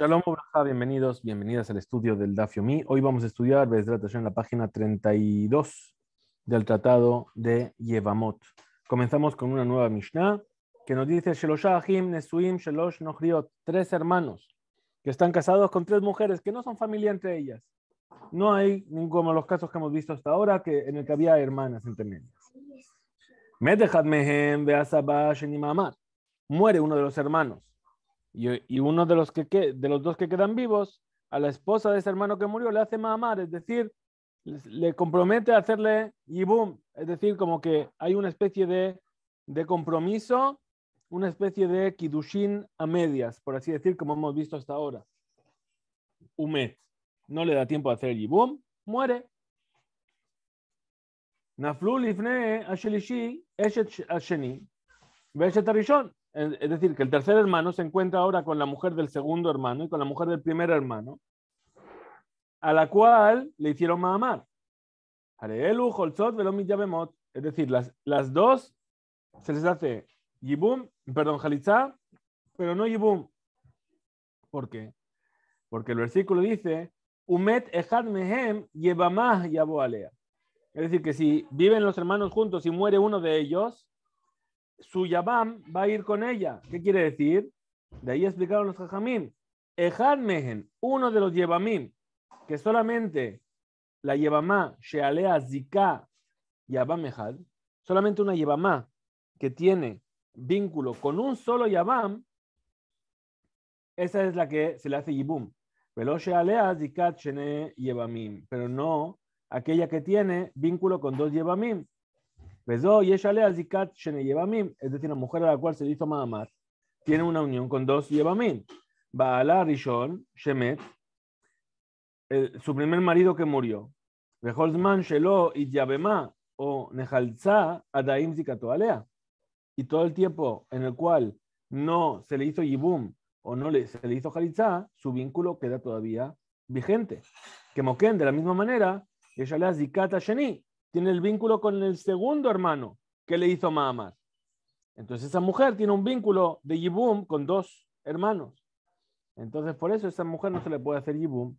Shalom, bienvenidos, bienvenidas al estudio del Dafiomi. Hoy vamos a estudiar en la página 32 del Tratado de Yevamot. Comenzamos con una nueva Mishnah que nos dice achim Nesuim Shelosh Nohriot, tres hermanos que están casados con tres mujeres que no son familia entre ellas. No hay ninguno de los casos que hemos visto hasta ahora que, en el que había hermanas entre ellas. Muere uno de los hermanos y, uno de los, que, de los dos que quedan vivos, a la esposa de ese hermano que murió, le hace mamar, es decir, le compromete a hacerle y boom, es decir, como que hay una especie de, de compromiso, una especie de kidushin a medias, por así decir, como hemos visto hasta ahora. Umet, no le da tiempo a hacer y boom, muere. Es decir, que el tercer hermano se encuentra ahora con la mujer del segundo hermano y con la mujer del primer hermano, a la cual le hicieron mamar. Es decir, las, las dos se les hace Yibum, perdón, Jalitza, pero no Yibum. ¿Por qué? Porque el versículo dice, Umet Ejad Mehem Yebamah Yabo Es decir, que si viven los hermanos juntos y muere uno de ellos, su Yabam va a ir con ella. ¿Qué quiere decir? De ahí explicaron los Jajamim. Ejadmehen, Mehen, uno de los Yebamim, que solamente la Yebamá Shealea Zika Yabam solamente una Yebamá que tiene vínculo con un solo Yabam, esa es la que se le hace Yibum. Pero pero no aquella que tiene vínculo con dos Yebamim. Pues, oh, y ella le Zikat Shene es decir, la mujer a la cual se le hizo Mahamar, tiene una unión con dos Yevamim. Baala Rishon, Shemet, su primer marido que murió. Beholzman Shelo y o Nehalza Adaim Y todo el tiempo en el cual no se le hizo Yibum o no le, se le hizo Halitza, su vínculo queda todavía vigente. Que Moquén, de la misma manera, ella le Zikata Sheni, tiene el vínculo con el segundo hermano que le hizo Mahamar. Entonces esa mujer tiene un vínculo de Yibum con dos hermanos. Entonces por eso esa mujer no se le puede hacer Yibum.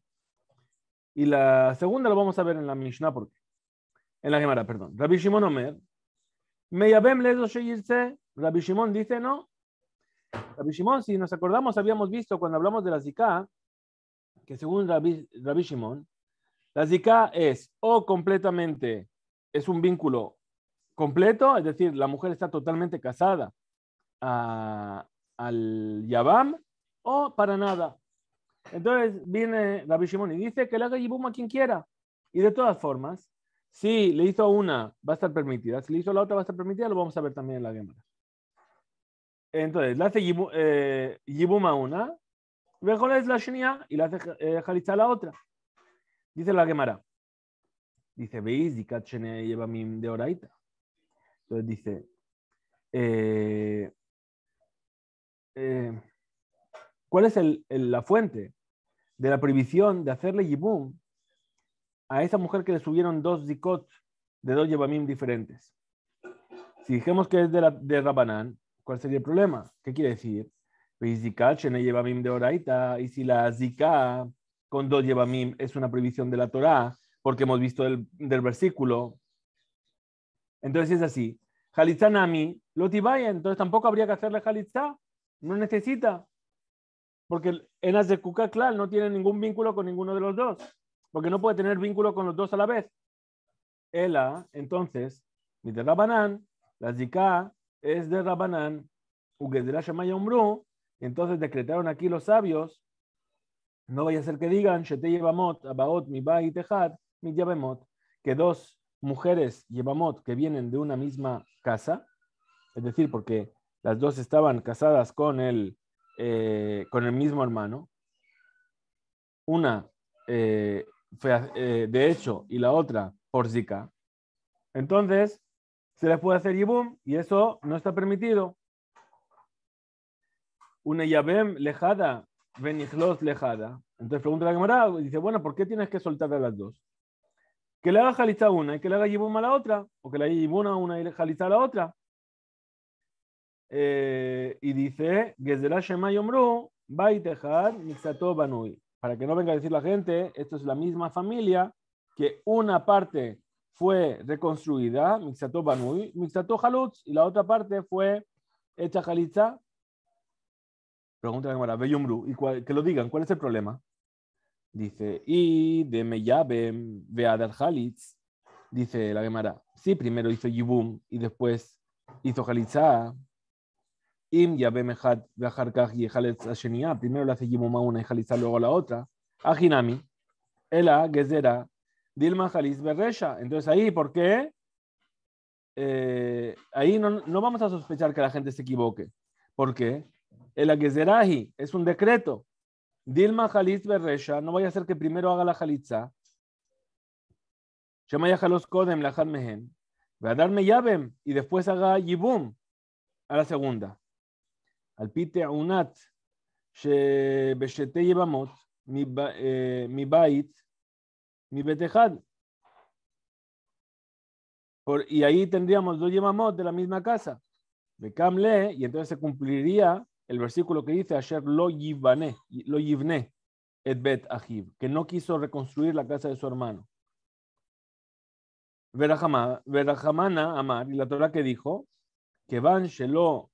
Y la segunda lo vamos a ver en la Mishnah, porque en la Gemara, perdón. Rabbi Shimon Omer, Meyabem Sheyirse, Rabbi Shimon dice no. Rabbi Shimon, si nos acordamos, habíamos visto cuando hablamos de la Zika, que según Rabbi, Rabbi Shimon, la Zika es o completamente es un vínculo completo, es decir, la mujer está totalmente casada ah, al Yabam o para nada. Entonces viene David Shimon y dice que le haga yibuma a quien quiera. Y de todas formas, si le hizo una, va a estar permitida. Si le hizo la otra, va a estar permitida. Lo vamos a ver también en la Gemara. Entonces, le hace yibuma eh, a una, es la y le hace eh, a la otra. Dice la Gemara dice, veis, dikachene lleva de oraita. Entonces dice, eh, eh, ¿cuál es la fuente de la prohibición de hacerle yibum a esa mujer que le subieron dos zikot de dos yebamim diferentes? Si dijemos que es de, Rabanán, ¿cuál sería el problema? ¿Qué quiere decir? de Y si la zika con dos yebamim es una prohibición de la Torá, porque hemos visto del, versículo. Entonces es así. Jalitzá Nami, entonces tampoco habría que hacerle Jalitza, no necesita, porque de cuca claro, no tiene ningún vínculo con ninguno de los dos, porque no puede tener vínculo con los dos a la vez. Ela, entonces, ni de Rabanán, la Zika es de Rabanán, Ugedra entonces decretaron aquí los sabios, no vaya a ser que digan, Shete Abaot, Mibai, que dos mujeres llevamot que vienen de una misma casa, es decir, porque las dos estaban casadas con el, eh, con el mismo hermano, una eh, eh, de hecho y la otra por entonces se les puede hacer Yibum y eso no está permitido. Una Yabem lejada, venislos lejada. Entonces pregunta la y dice, bueno, ¿por qué tienes que soltar a las dos? que le haga jalitza una y que le haga yibum a la otra, o que le haga yibum a una y le a la otra. Eh, y dice, para que no venga a decir la gente, esto es la misma familia, que una parte fue reconstruida, mixato banui, mixato halutz, y la otra parte fue hecha jalitza. Pregunta la cámara, ¿y que lo digan, ¿cuál es el problema? Dice, y de me Meyabe, Bead Halitz. dice la Gemara. Sí, primero hizo Yibum y después hizo Halitzah. Im Yabe Mehat Beharkaj y Halitz Ashenia. Primero le hace Yibum a una y Halitzah luego a la otra. Ajinami, Ela, Gezera, Dilma Halitz Berresha. Entonces ahí, ¿por qué? Eh, ahí no, no, vamos a sospechar que la gente se equivoque. ¿Por qué? El Agezerahi es un decreto. Dilma Jalitz Berresha, no vaya a ser que primero haga la Jalitza. Shemaya Kodem, la Va a darme Yabem y después haga Yibum a la segunda. Alpite a Unat, Yebamot, mi Bait, mi Betejad. y ahí tendríamos dos Yebamot de la misma casa. Bekamle, y entonces se cumpliría el versículo que dice, ayer lo lo que no quiso reconstruir la casa de su hermano. Verajamana Amar, y la Torah que dijo, que van shelo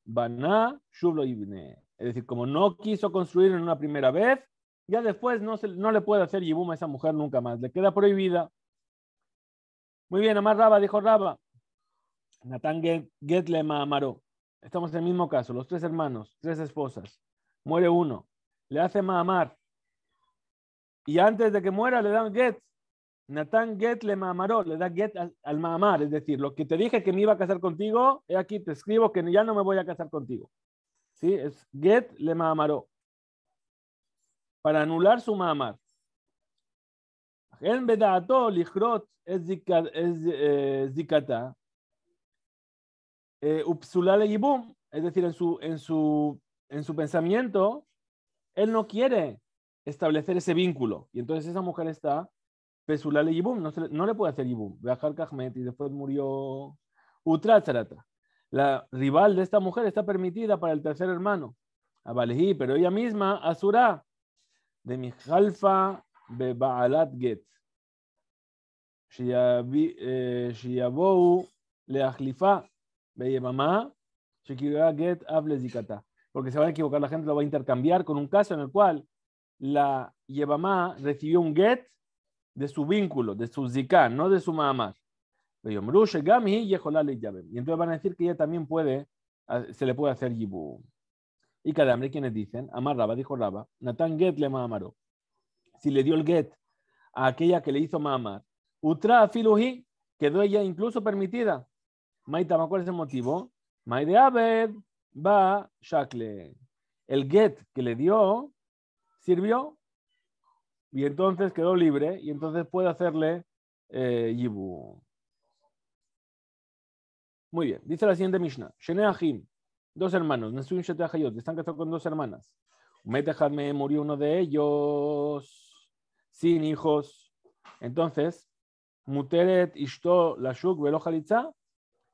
Es decir, como no quiso construir en una primera vez, ya después no, se, no le puede hacer yibuma a esa mujer nunca más, le queda prohibida. Muy bien, Amar Raba dijo Raba. Natán Getlema Amaro. Estamos en el mismo caso, los tres hermanos, tres esposas. Muere uno, le hace mamar. Y antes de que muera le dan get. Natán get le mamaró, le da get al, mamar, es decir, lo que te dije que me iba a casar contigo, aquí te escribo que ya no me voy a casar contigo. ¿Sí? Es get le mamaró. Para anular su mamar eh, Yibum, es decir, en su, en, su, en su pensamiento, él no quiere establecer ese vínculo. Y entonces esa mujer está Pesulale Yibum, no, no, le puede hacer Yibum. y después murió Utracharata. La rival de esta mujer está permitida para el tercer hermano, Abalhi, pero ella misma, Azura, de Mijalfa Bebaalat Get. Shiabou eh, Leajlifa mamá, get Porque se va a equivocar la gente, lo va a intercambiar con un caso en el cual la Yebamá recibió un get de su vínculo, de su ziká, no de su mamá. Y entonces van a decir que ella también puede, se le puede hacer yibu. Y cada hombre, quienes dicen, Amar raba, dijo raba. Natán get le mamaró. Si le dio el get a aquella que le hizo mamá. Utra filuji, quedó ella incluso permitida. ¿cuál es el motivo? Maide Abed va Shakle. El get que le dio sirvió y entonces quedó libre y entonces puede hacerle eh, Yibu. Muy bien, dice la siguiente Mishnah. Sheneahim, dos hermanos, están casados con dos hermanas. me murió uno de ellos sin hijos. Entonces, Muteret Ishto Lashuk Velojalitza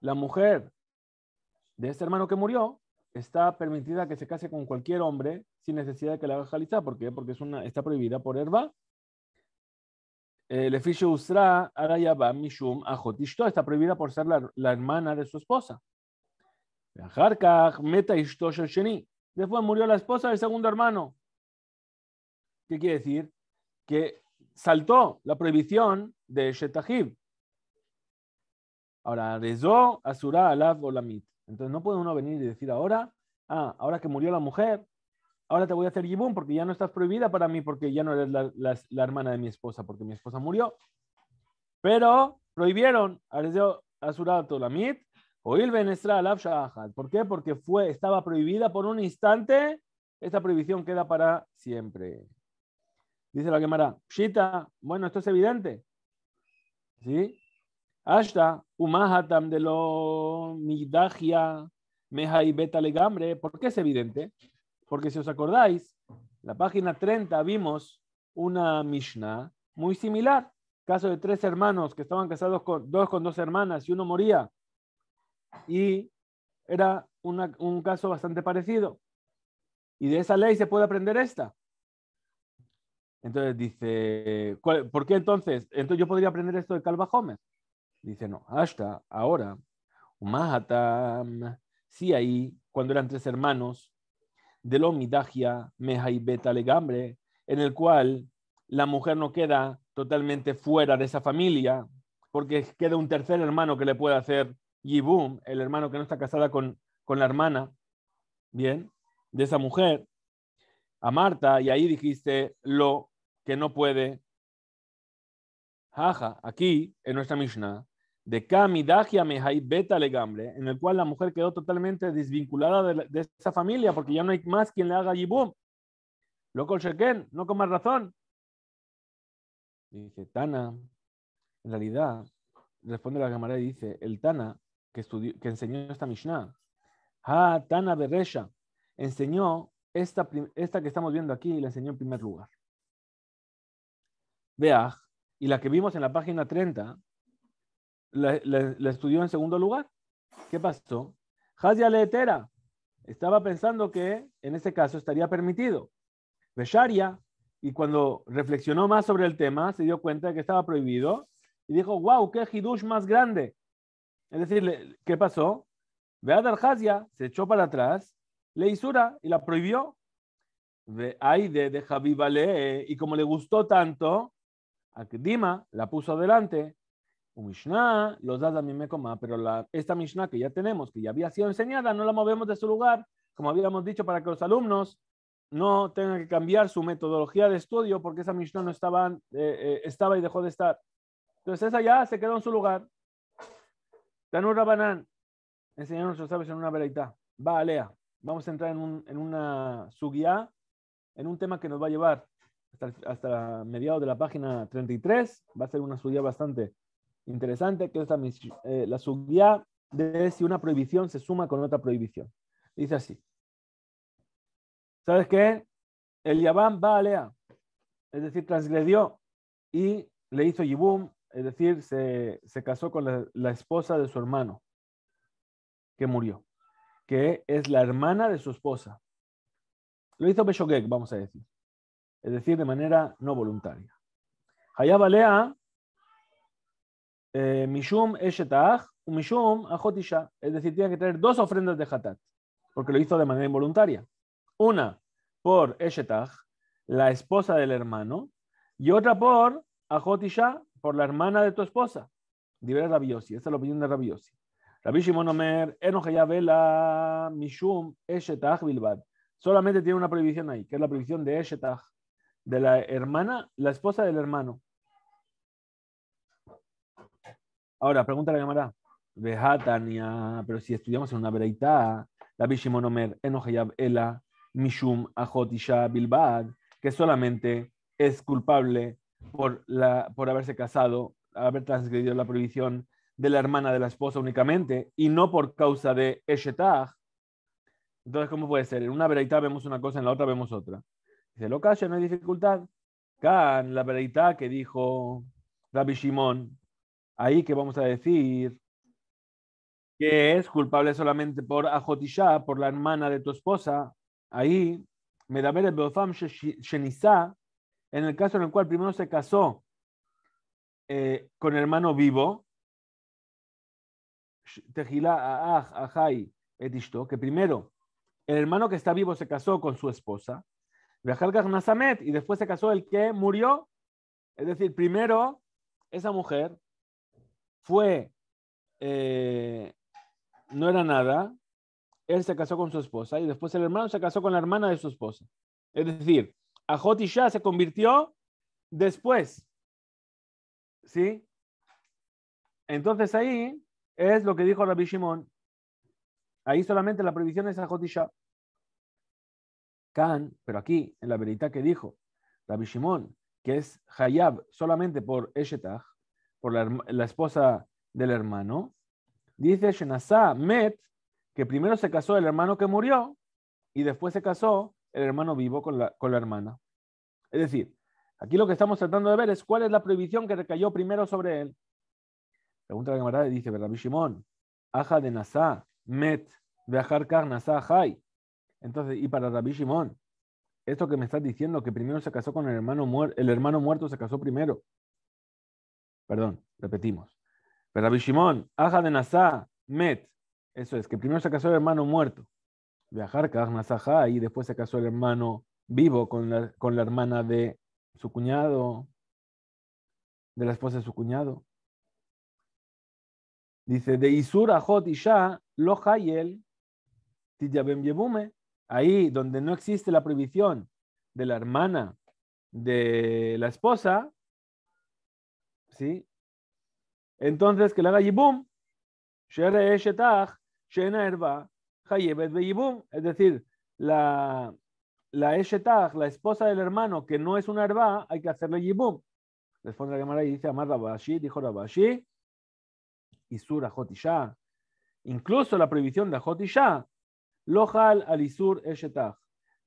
la mujer de este hermano que murió está permitida que se case con cualquier hombre sin necesidad de que la haga jalizá. ¿Por qué? Porque está prohibida por herba. Lefishe Usra Arayaba Mishum Ajotishto está prohibida por ser la, hermana de su esposa. Después murió la esposa del segundo hermano. ¿Qué quiere decir? Que saltó la prohibición de Shetahib. Ahora, Rezó, Asura la Olamit. Entonces no puede uno venir y decir ahora, ah, ahora que murió la mujer, ahora te voy a hacer Yibum porque ya no estás prohibida para mí porque ya no eres la, hermana de mi esposa porque mi esposa murió. Pero prohibieron Rezó, Asurá, Olamit. il Benestra Alaf Shahad. ¿Por qué? Porque fue, estaba prohibida por un instante. Esta prohibición queda para siempre. Dice la Gemara, Shita, bueno, esto es evidente. ¿Sí? Hasta Umahatam de lo y beta Legambre. ¿Por qué es evidente? Porque si os acordáis, la página 30 vimos una Mishnah muy similar. Caso de tres hermanos que estaban casados con dos con dos hermanas y uno moría. Y era un caso bastante parecido. Y de esa ley se puede aprender esta. Entonces dice, ¿por qué entonces? Entonces yo podría aprender esto de Calva Homer. Dice, no, hasta ahora, Mahatam, sí ahí, cuando eran tres hermanos, de lo midagia, meja y beta legambre, en el cual la mujer no queda totalmente fuera de esa familia, porque queda un tercer hermano que le puede hacer yibum, el hermano que no está casada con, con la hermana, bien, de esa mujer, a Marta, y ahí dijiste lo que no puede. Jaja, aquí en nuestra Mishnah, de Kamidagia Mehai Beta Legambre, en el cual la mujer quedó totalmente desvinculada de, esa familia porque ya no hay más quien le haga Yibum. Loco Sheken, no con más razón. Dice Tana, en realidad, responde la cámara y dice, el Tana que, enseñó esta Mishnah, Ha ah, Tana Beresha, enseñó esta, que estamos viendo aquí, y la enseñó en primer lugar. vea y la que vimos en la página 30, la, estudió en segundo lugar. ¿Qué pasó? Hazia Leetera estaba pensando que en ese caso estaría permitido. Besharia, y cuando reflexionó más sobre el tema, se dio cuenta de que estaba prohibido y dijo, wow, qué hidush más grande. Es decir, ¿qué pasó? Beadar Hazia se echó para atrás, le isura y la prohibió. Ay de, de Vale, y como le gustó tanto, Dima la puso adelante, Mishnah los da mi pero la, esta Mishnah que ya tenemos, que ya había sido enseñada, no la movemos de su lugar, como habíamos dicho, para que los alumnos no tengan que cambiar su metodología de estudio porque esa Mishnah no estaba, eh, eh, estaba y dejó de estar. Entonces esa ya se quedó en su lugar. Tanur Rabanán, enseñaron nuestros sabios en una veraita. Va, leer Vamos a entrar en, un, en una en un tema que nos va a llevar hasta, hasta mediados de la página 33. Va a ser una guía bastante interesante, que es la, eh, la de si una prohibición se suma con otra prohibición. Dice así. ¿Sabes qué? El Yabam va a es decir, transgredió y le hizo Yibum, es decir, se, casó con la, esposa de su hermano, que murió, que es la hermana de su esposa. Lo hizo Beshogek, vamos a decir, es decir, de manera no voluntaria. Hayab Lea, eh, Mishum Eshetach, Mishum Es decir, tiene que tener dos ofrendas de Hatat, porque lo hizo de manera involuntaria. Una por Eshetach, la esposa del hermano, y otra por Ajotisha, por la hermana de tu esposa. Diver Rabiosi, esa es la opinión de Rabiosi. Rabbi Shimon Omer, ya Vela Mishum Eshetach Bilbad. Solamente tiene una prohibición ahí, que es la prohibición de Eshetach, de la hermana, la esposa del hermano. Ahora, pregunta a la cámara. Vejatania, pero si estudiamos en una Rabbi la Bishimonomer, Enojayab, Ela, Mishum, Ajotisha, Bilbad, que solamente es culpable por, la, por haberse casado, haber transgredido la prohibición de la hermana de la esposa únicamente y no por causa de Eshetah. Entonces, ¿cómo puede ser? En una veraita vemos una cosa, en la otra vemos otra. Dice, lo calla, no hay dificultad. Can, la veraita que dijo Rabbi Shimon, ahí que vamos a decir que es culpable solamente por Ajotisha, por la hermana de tu esposa, ahí, Medaber Beofam Shenisa, en el caso en el cual primero se casó con eh, con hermano vivo, Tejila Ajay edishto que primero el hermano que está vivo se casó con su esposa, y después se casó el que murió, es decir, primero esa mujer fue, eh, no era nada, él se casó con su esposa y después el hermano se casó con la hermana de su esposa. Es decir, a se convirtió después. ¿Sí? Entonces ahí es lo que dijo Rabbi Shimon. Ahí solamente la prohibición es a Shah. pero aquí, en la verita que dijo Rabbi Shimon, que es Hayab solamente por Eshetach, por la, esposa del hermano. Dice Shenazá Met que primero se casó el hermano que murió y después se casó el hermano vivo con la, con la hermana. Es decir, aquí lo que estamos tratando de ver es cuál es la prohibición que recayó primero sobre él. Pregunta la camarada y dice, ¿verdad, Shimon? Aja de Nasá, Met, Viajar Nazá, Jai. Entonces, y para Rabbi Shimon, esto que me estás diciendo, que primero se casó con el hermano muerto, el hermano muerto se casó primero Perdón, repetimos. Pero Rabbi de Nasá, Met. Eso es, que primero se casó el hermano muerto. Viajar, y después se casó el hermano vivo con la, hermana de su cuñado, de la esposa de su cuñado. Dice, de Isur Jot Isha, Lo Hayel, Yebume. Ahí donde no existe la prohibición de la hermana de la esposa, ¿sí? Entonces, que le haga yibum, es decir, la, la la esposa del hermano, que no es una herba, hay que hacerle yibum. Responde la cámara y dice, Amar Rabashi, dijo Rabashi, Isur Jotisha. Incluso la prohibición de Jotisha, Lojal al Isur Eshetach,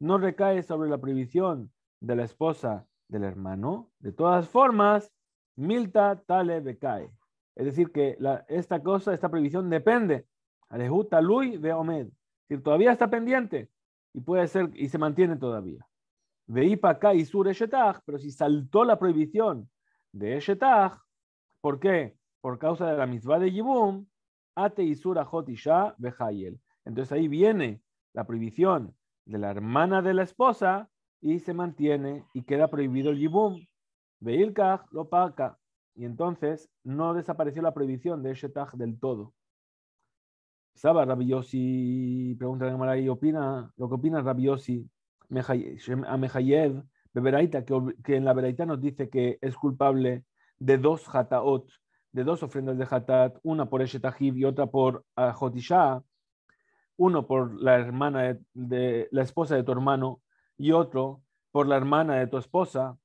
no recae sobre la prohibición de la esposa del hermano. De todas formas, Milta tale becae. Es decir, que esta cosa, esta prohibición depende. Alejuta lui de Omed. Es decir, todavía está pendiente y puede ser y se mantiene todavía. Veipa acá y sur pero si saltó la prohibición de Eshetach, ¿por qué? Por causa de la misma de Yibum, Ate isura sur Ajotisha Entonces ahí viene la prohibición de la hermana de la esposa y se mantiene y queda prohibido el Yibum. Veilkaj lo paca Y entonces no desapareció la prohibición de Eshetaj del todo. Saba Rabiosi, pregunta a y opina, lo que opina Rabiosi a Mejayev, Beberaita, que, en la Beraita nos dice que es culpable de dos hataot, de dos ofrendas de hatat, una por Eshetajib y otra por Jotisha, uno por la hermana de, la esposa de tu hermano y otro por la hermana de tu esposa.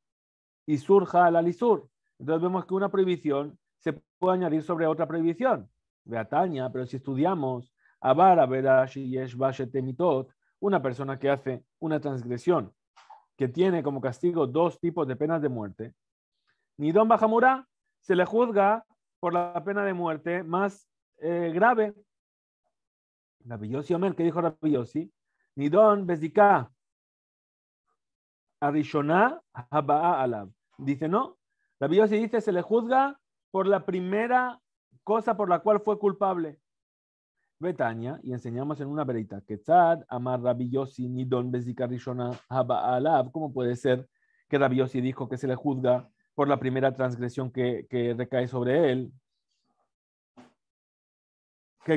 Y surja al lisur Entonces vemos que una prohibición se puede añadir sobre otra prohibición. Beataña, pero si estudiamos Avara Yesh una persona que hace una transgresión que tiene como castigo dos tipos de penas de muerte, don Bajamura se le juzga por la pena de muerte más eh, grave. Rabbi Yossi Omer, ¿qué dijo Rabbi Yossi? Nidón Arishoná haba Alab. Dice, no, la Biblia dice, se le juzga por la primera cosa por la cual fue culpable. Betania, y enseñamos en una verita, Tzad Amar Nidon Haba Alab, ¿cómo puede ser que Yossi dijo que se le juzga por la primera transgresión que, recae sobre él?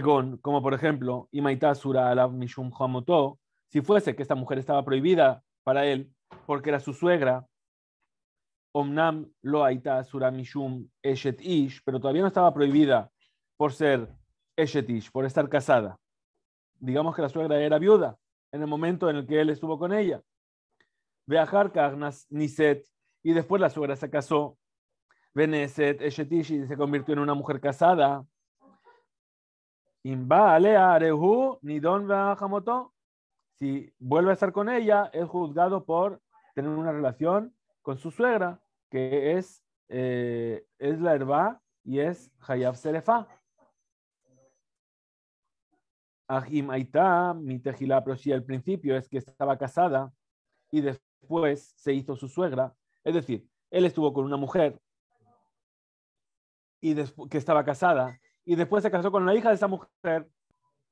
con como por ejemplo, Imaitasura Alab Mishum Hamoto, si fuese que esta mujer estaba prohibida para él, porque era su suegra. Omnam lo suramishum eshet ish, pero todavía no estaba prohibida por ser eshet ish, por estar casada. Digamos que la suegra era viuda en el momento en el que él estuvo con ella. Viajar Karnas Niset, y después la suegra se casó. Beneset eshet ish, y se convirtió en una mujer casada. Imba nidon si vuelve a estar con ella, es juzgado por tener una relación con su suegra, que es, eh, es la herba y es Hayab Serefa. Ajim Aitá, mi tejilá, pero al principio es que estaba casada y después se hizo su suegra, es decir, él estuvo con una mujer y que estaba casada y después se casó con la hija de esa mujer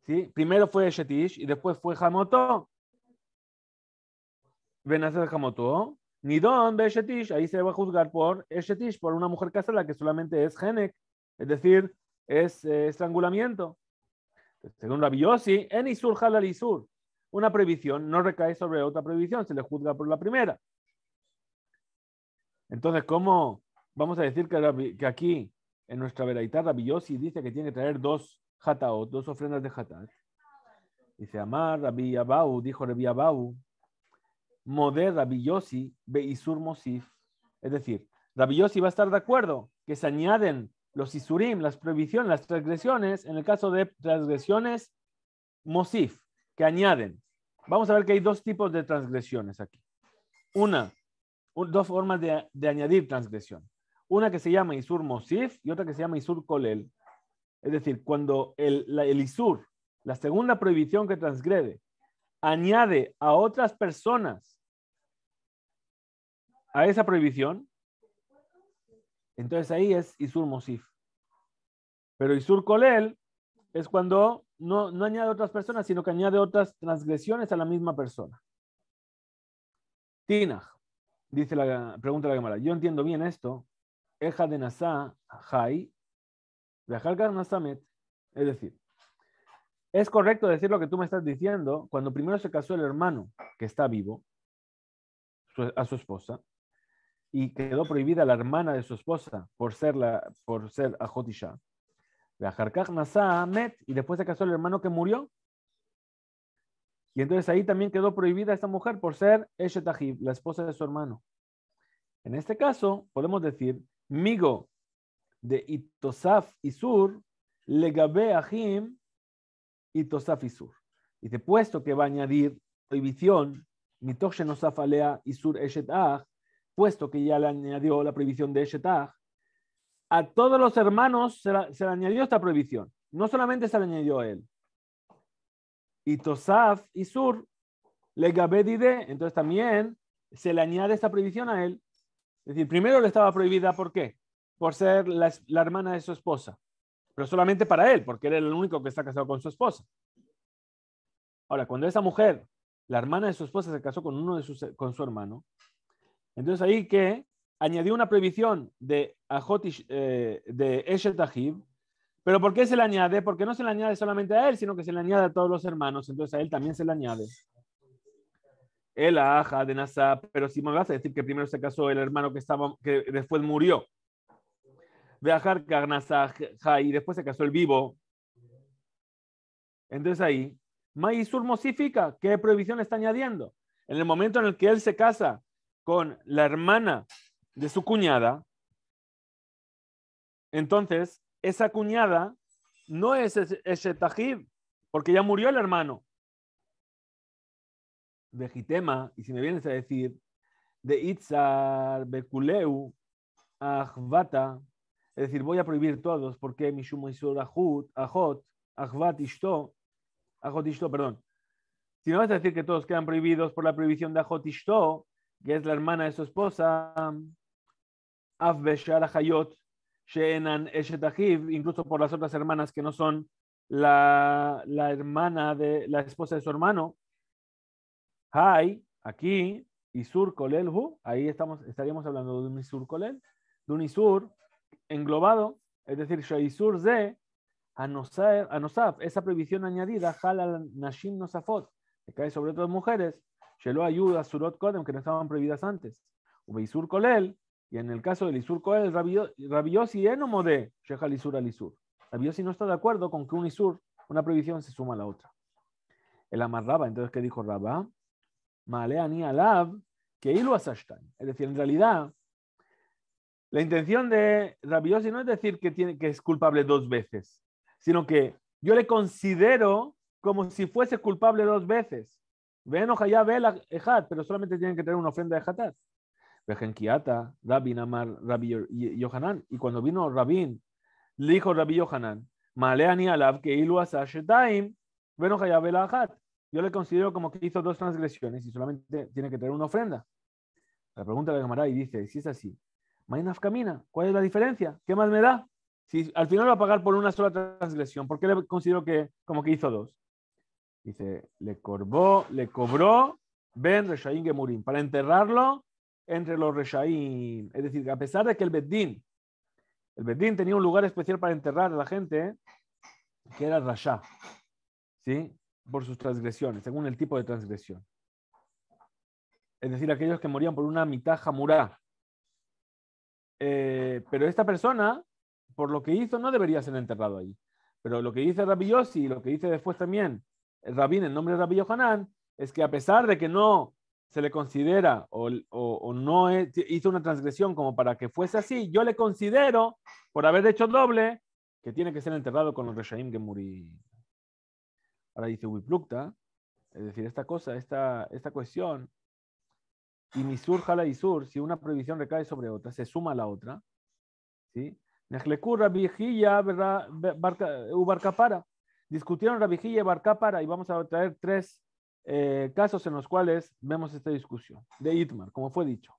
Primero fue Shetish y después fue Hamoto. venace Hamoto. Nidón de Shetish, ahí se va a juzgar por Shetish, por una mujer casada que solamente es Genek, es decir, es eh, estrangulamiento. Según Rabbi Yossi, en Isur Halal Isur, una prohibición no recae sobre otra prohibición, se le juzga por la primera. Entonces, ¿cómo vamos a decir que, aquí, en nuestra veraidad, Rabbi Yossi dice que tiene que traer dos dos ofrendas de Hatat. Dice Amar, Rabbi Abau, dijo Rabbi Abau, Moder Rabbi Yossi, Isur Mosif. Es decir, Rabbi Yossi va a estar de acuerdo que se añaden los Isurim, las prohibiciones, las transgresiones, en el caso de transgresiones, Mosif, que añaden. Vamos a ver que hay dos tipos de transgresiones aquí. Una, dos formas de, de añadir transgresión. Una que se llama Isur Mosif y otra que se llama Isur Kolel. Es decir, cuando el, Isur, la segunda prohibición que transgrede, añade a otras personas a esa prohibición, entonces ahí es Isur Mosif. Pero Isur Kolel es cuando no, no añade otras personas, sino que añade otras transgresiones a la misma persona. Tinaj, dice la pregunta de la cámara. Yo entiendo bien esto. Eja de Nazá, Jai, es decir, es correcto decir lo que tú me estás diciendo cuando primero se casó el hermano que está vivo a su esposa y quedó prohibida la hermana de su esposa por ser, la, por ser Ajotisha. Y después se casó el hermano que murió. Y entonces ahí también quedó prohibida esta mujer por ser Eshetahib, la esposa de su hermano. En este caso, podemos decir, Migo de Itosaf Isur, Legabe Ahim, Itosaf Isur. de puesto que va a añadir prohibición, Mitoch Isur eshetah puesto que ya le añadió la prohibición de Eshetah, a todos los hermanos se, le añadió esta prohibición. No solamente se le añadió a él. Itosaf Isur, Didé, entonces también se le añade esta prohibición a él. Es decir, primero le estaba prohibida, ¿por qué? por ser la, hermana de su esposa, pero solamente para él, porque él el único que está casado con su esposa. Ahora, cuando esa mujer, la hermana de su esposa, se casó con uno de sus, con su hermano, entonces ahí que añadió una prohibición de Ajotish, eh, de pero ¿por qué se le añade? Porque no se le añade solamente a él, sino que se le añade a todos los hermanos, entonces a él también se le añade. El aja de Nasa, pero si me vas a decir que primero se casó el hermano que estaba, que después murió, Viajar y después se casó el vivo. Entonces ahí, Maizur mosifica, ¿qué prohibición está añadiendo? En el momento en el que él se casa con la hermana de su cuñada, entonces esa cuñada no es Tajib, porque ya murió el hermano. Vejitema, y si me vienes a decir, de Itzar Bekuleu, Ahvata, es decir, voy a prohibir todos porque Mishum Isur Ahut, Ahot, Ishto, Ahot Ishto, perdón. Si no vas a decir que todos quedan prohibidos por la prohibición de Ahot Ishto, que es la hermana de su esposa, Af Hayot, Sheenan Eshet incluso por las otras hermanas que no son la, hermana de la esposa de su hermano. Hay, aquí, Isur Kolel, ahí estamos, estaríamos hablando de un Isur Kolel, de un Isur englobado, es decir, Shaisur Ze, Anosaf, esa prohibición añadida, Halal Nashim Nosafot, que cae sobre otras mujeres, Shelo ayuda Surot Kodem, que no estaban prohibidas antes, Ubeisur Kolel, y en el caso del Isur Kolel, Rabiosi Enomo de Shehal Isur al Isur. Rabiosi no está de acuerdo con que un Isur, una prohibición, se suma a la otra. El amarraba, entonces, ¿qué dijo Malea Maleani Alab, que ilu Es decir, en realidad, la intención de Rabiosi no es decir que, tiene, que es culpable dos veces, sino que yo le considero como si fuese culpable dos veces. Ven ojalá ve la ejat, pero solamente tiene que tener una ofrenda de jatat. Vejen kiata, rabin amar, Rabbi Yohanan. Y cuando vino Rabin, le dijo Rabbi Yohanan, Maleani alav que ilu ven ve ejat. Yo le considero como que hizo dos transgresiones y solamente tiene que tener una ofrenda. La pregunta de camarada y dice, si es así, Mainaf camina. ¿Cuál es la diferencia? ¿Qué más me da? Si al final va a pagar por una sola transgresión, ¿por qué le considero que como que hizo dos? Dice, le corbó, le cobró Ben Reshaim Gemurim para enterrarlo entre los Reshaim. Es decir, a pesar de que el Bedín, el Bedín tenía un lugar especial para enterrar a la gente, que era Rasha, ¿sí? Por sus transgresiones, según el tipo de transgresión. Es decir, aquellos que morían por una mitad jamurá, eh, pero esta persona, por lo que hizo, no debería ser enterrado allí. Pero lo que dice Rabbi Yossi y lo que dice después también el Rabín en nombre de Rabbi Yohanan es que a pesar de que no se le considera o, no hizo una transgresión como para que fuese así, yo le considero, por haber hecho doble, que tiene que ser enterrado con los Reshaim que Ahora dice Wiplukta, es decir, esta cosa, esta, esta cuestión y Misur jala sur, si una prohibición recae sobre otra, se suma a la otra. ¿sí? Eh, Discutieron Rabijilla y Barcapara y vamos a traer tres eh, casos en los cuales vemos esta discusión de Itmar, como fue dicho.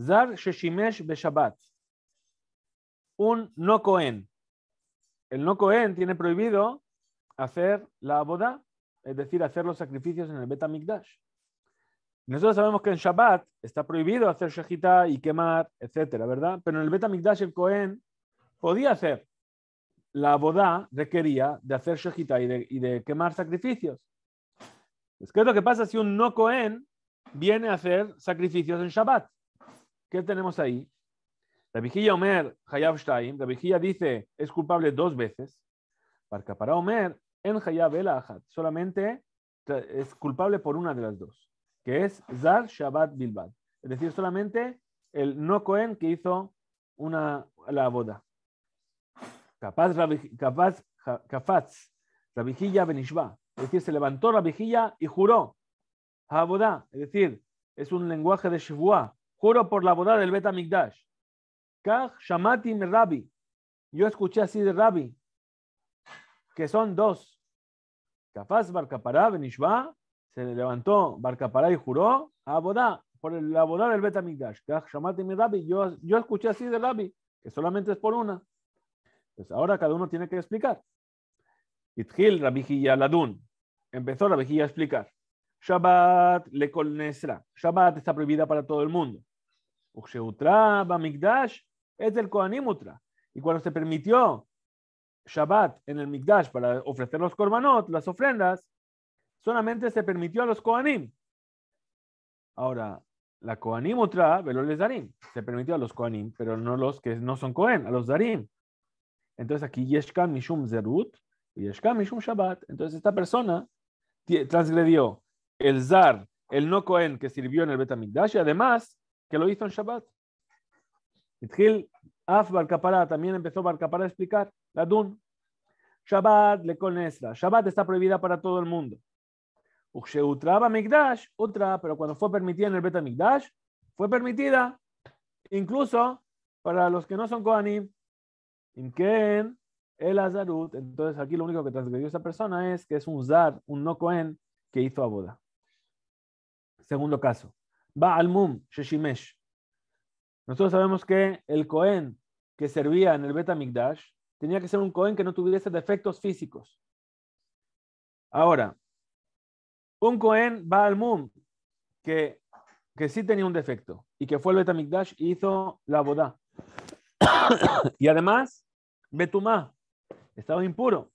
Zar Sheshimesh Beshabbat. Un no Cohen. El no Cohen tiene prohibido hacer la boda, es decir, hacer los sacrificios en el Betamikdash. Nosotros sabemos que en Shabbat está prohibido hacer shejitá y quemar, etcétera, ¿verdad? Pero en el Betamikdash el Cohen podía hacer. La boda requería de hacer shejitá y de, quemar sacrificios. Es es lo que pasa si un no Cohen viene a hacer sacrificios en Shabbat. ¿Qué tenemos ahí? La Vigilia Omer Hayav Shtaim, la Vigilia dice, es culpable dos veces. Para para Omer en El Ahad, solamente es culpable por una de las dos que es Zar Shabbat Bilbad. Es decir, solamente el no Cohen que hizo una, la boda. Capaz, capaz, capaz, Es decir, se levantó la vigilla y juró. boda es decir, es un lenguaje de Shivua. Juro por la boda del beta Kach Shamati Rabbi. Yo escuché así de Rabbi, que son dos. bar Barcapará Benishba levantó levantó Barcapará y juró a Abodá, por el Abodá del Betamigdash. Ah, yo, yo escuché así de Rabbi, que solamente es por una. Pues ahora cada uno tiene que explicar. Itgil y Ladun. Empezó la a explicar. Shabbat le colnesra, Shabbat está prohibida para todo el mundo. Uxeutra es del Koanimutra. Y cuando se permitió Shabbat en el Migdash para ofrecer los korbanot, las ofrendas, solamente se permitió a los Koanim. Ahora, la Koanim otra, veloles Se permitió a los Koanim, pero no los que no son Kohen, a los Darim. Entonces aquí Yeshka Mishum Zerut y Yeshka Mishum Shabbat. Entonces esta persona transgredió el Zar, el no Kohen que sirvió en el Betamigdash y además que lo hizo en Shabbat. Itgil Af kapara también empezó barca a explicar la Dun. Shabbat le conesla. Shabbat está prohibida para todo el mundo. Mikdash, otra, pero cuando fue permitida en el Beta Mikdash, fue permitida incluso para los que no son Kohanim. Imken, el Azarut. Entonces aquí lo único que transgredió esa persona es que es un Zar, un no Cohen, que hizo a boda. Segundo caso. mum, Sheshimesh. Nosotros sabemos que el Kohen que servía en el Beta Mikdash tenía que ser un Kohen que no tuviese defectos físicos. Ahora, un Cohen va al Mum, que, que sí tenía un defecto, y que fue el Betamikdash y hizo la boda. y además, Betumá estaba impuro.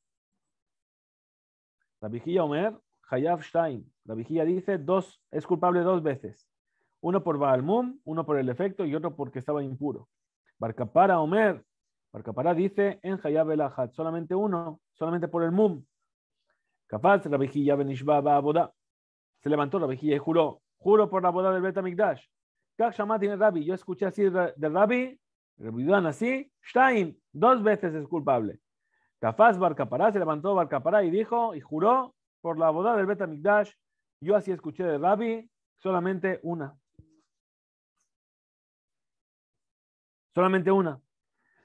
La vigilla Omer, Hayav Stein. La vigilla dice, dos, es culpable dos veces. Uno por Baal Mum, uno por el defecto y otro porque estaba impuro. Barcapara Omer, Barcapara dice, en el solamente uno, solamente por el Mum. Capaz la vejilla Se levantó la vejilla y juró. Juro por la boda del Betamigdash. Kach tiene Rabbi. Yo escuché así del Rabbi, así, Stein, dos veces es culpable. Cafaz Barcapará se levantó Barcapará y dijo y juró por la boda del Betamigdash. Yo así escuché de Rabbi, solamente una. Solamente una.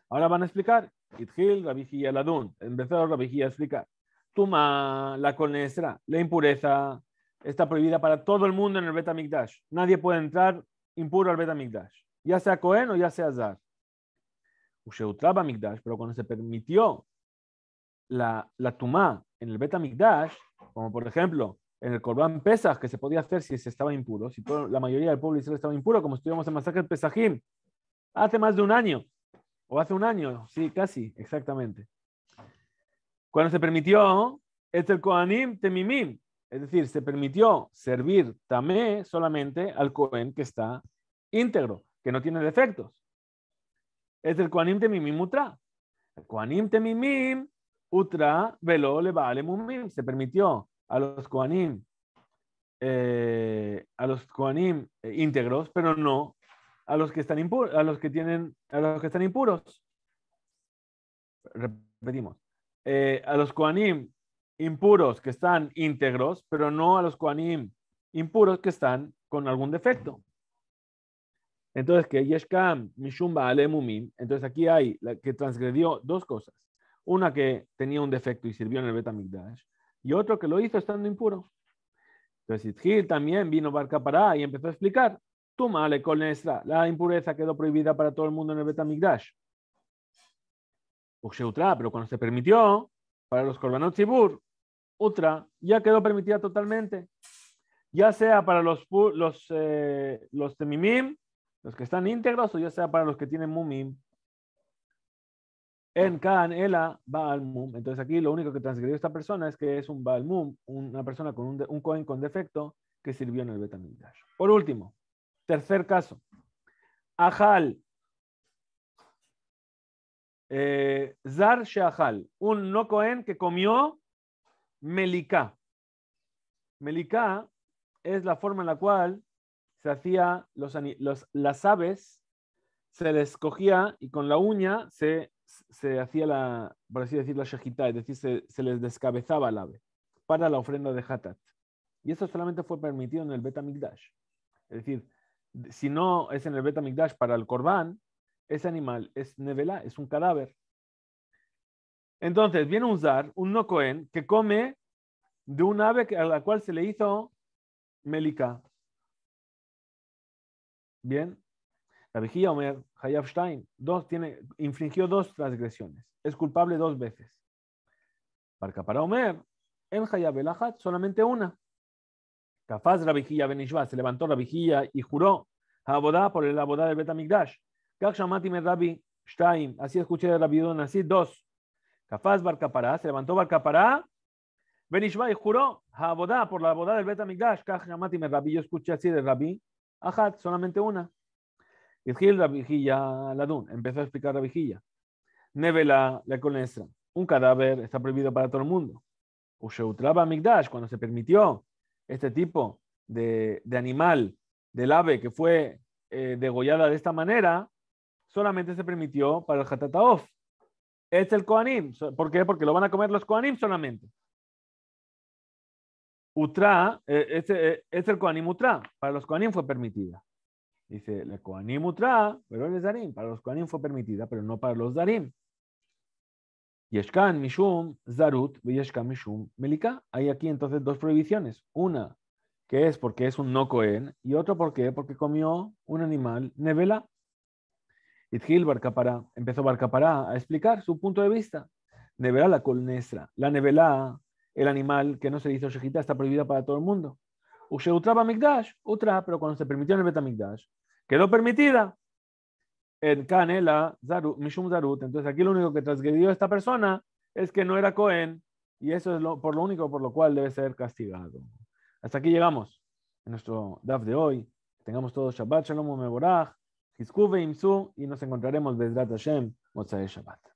Ahora van a explicar. Itgil, y Ladun. Empezó a explicar. Tuma, la colnestra, la impureza, está prohibida para todo el mundo en el Betamikdash. Nadie puede entrar impuro al Betamikdash, ya sea Cohen o ya sea Zar. Usheutraba Mikdash, pero cuando se permitió la, la Tumá en el Betamikdash, como por ejemplo en el Corban Pesach, que se podía hacer si se estaba impuro, si la mayoría del pueblo estaba impuro, como estuvimos en masaje Pesajim hace más de un año, o hace un año, sí, casi, exactamente. Cuando se permitió, el koanim Temimim, es decir, se permitió servir Tamé solamente al koen que está íntegro, que no tiene defectos. Es el koanim Temimim Utra. El Temimim Utra Velo le vale Mumim. Se permitió a los koanim, eh, a los koanim eh, íntegros, pero no a los que están impuros, a los que tienen, a los que están impuros. Repetimos. Eh, a los Koanim impuros que están íntegros, pero no a los Koanim impuros que están con algún defecto. Entonces, que Mishumba entonces aquí hay que transgredió dos cosas. Una que tenía un defecto y sirvió en el Betamigdash, y otro que lo hizo estando impuro. Entonces, Itgil también vino Barca para y empezó a explicar: con esta, La impureza quedó prohibida para todo el mundo en el Betamigdash pero cuando se permitió para los Korbanot Zibur, ya quedó permitida totalmente. Ya sea para los, los, eh, los Temimim, los que están íntegros, o ya sea para los que tienen Mumim. En ah. Kan, Ela, Baal Mum. Entonces aquí lo único que transgredió esta persona es que es un Baal Mum, una persona con un, un Cohen con defecto que sirvió en el Betamigdash. Por último, tercer caso. Ajal eh, Zar Sheahal, un no Cohen que comió Meliká. Meliká es la forma en la cual se hacía las aves, se les cogía y con la uña se, hacía la, por así decir, la shejita, es decir, se, les descabezaba el ave para la ofrenda de Hatat. Y eso solamente fue permitido en el Betamikdash. Es decir, si no es en el beta Betamikdash para el Corbán, ese animal es Nevelá, es un cadáver. Entonces viene un zar, un no que come de un ave a la cual se le hizo melica. Bien. La vigilla Omer, Hayafstein, Stein, dos tiene, dos transgresiones. Es culpable dos veces. Para para Omer, en solamente una. Cafaz la vigilla Benishba, se levantó la vigilla y juró a por el Abodá de Betamigdash. Así escuché de Rabbi Don, así dos. Cafaz Barcapará, se levantó Barcapará. Benishba y juró, Jabodá, por la boda del Betamigdash. Rabbi, yo escuché así de rabí. Ajat, solamente una. Y Gil Rabijilla Ladun, empezó a explicar la vigilla. Nevela la conestra. Un cadáver está prohibido para todo el mundo. Usheutraba Migdash, cuando se permitió este tipo de, animal, del ave que fue eh, degollada de esta manera, solamente se permitió para el Hatataof. Es el Koanim. ¿Por qué? Porque lo van a comer los Koanim solamente. Utra, eh, eh, es, el Koanim Utra. Para los Koanim fue permitida. Dice, el Koanim Utra, pero el es Darim. Para los Koanim fue permitida, pero no para los Darim. Yeshkan Mishum Zarut Yeshkan Mishum Melika. Hay aquí entonces dos prohibiciones. Una, que es porque es un no coen, y otro qué? porque comió un animal nevela. Itgil Barcapará empezó Barcapará a explicar su punto de vista. Neverá la colnestra, la nevelá, el animal que no se hizo shejita está prohibida para todo el mundo. utraba Migdash, utra, pero cuando se permitió en el migdash, quedó permitida. En Canela, Mishum Zarut. Entonces aquí lo único que transgredió esta persona es que no era Cohen, y eso es por lo único por lo cual debe ser castigado. Hasta aquí llegamos en nuestro DAF de hoy. Tengamos todos Shabbat Shalom Meborach. E Imsu y nos encontraremos la Hashem, Motzai Shabbat.